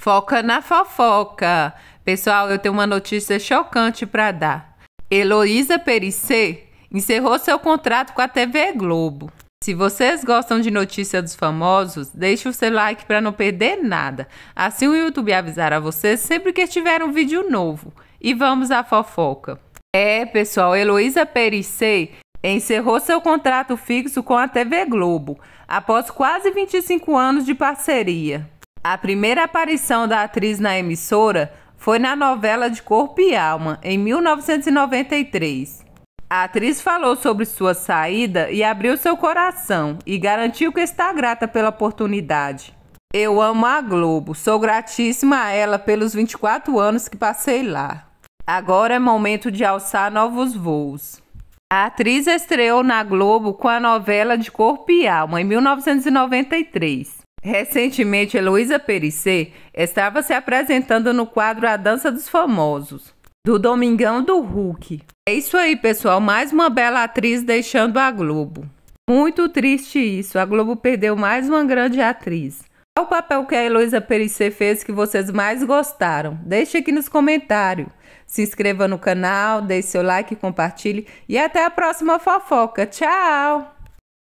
Foca na fofoca. Pessoal, eu tenho uma notícia chocante para dar. Heloísa Perissé encerrou seu contrato com a TV Globo. Se vocês gostam de notícias dos famosos, deixe o seu like para não perder nada. Assim o YouTube avisará vocês sempre que tiver um vídeo novo. E vamos à fofoca. É, pessoal, Heloísa Perissé encerrou seu contrato fixo com a TV Globo, após quase 25 anos de parceria. A primeira aparição da atriz na emissora foi na novela De Corpo e Alma, em 1993. A atriz falou sobre sua saída e abriu seu coração e garantiu que está grata pela oportunidade. Eu amo a Globo, sou gratíssima a ela pelos 24 anos que passei lá. Agora é momento de alçar novos voos. A atriz estreou na Globo com a novela De Corpo e Alma em 1993. Recentemente, Heloísa Perissé estava se apresentando no quadro A Dança dos Famosos, do Domingão do Hulk. É isso aí, pessoal, mais uma bela atriz deixando a Globo. Muito triste isso, a Globo perdeu mais uma grande atriz. Qual o papel que a Heloísa Perissé fez que vocês mais gostaram? Deixe aqui nos comentários. Se inscreva no canal, deixe seu like, compartilhe e até a próxima fofoca. Tchau!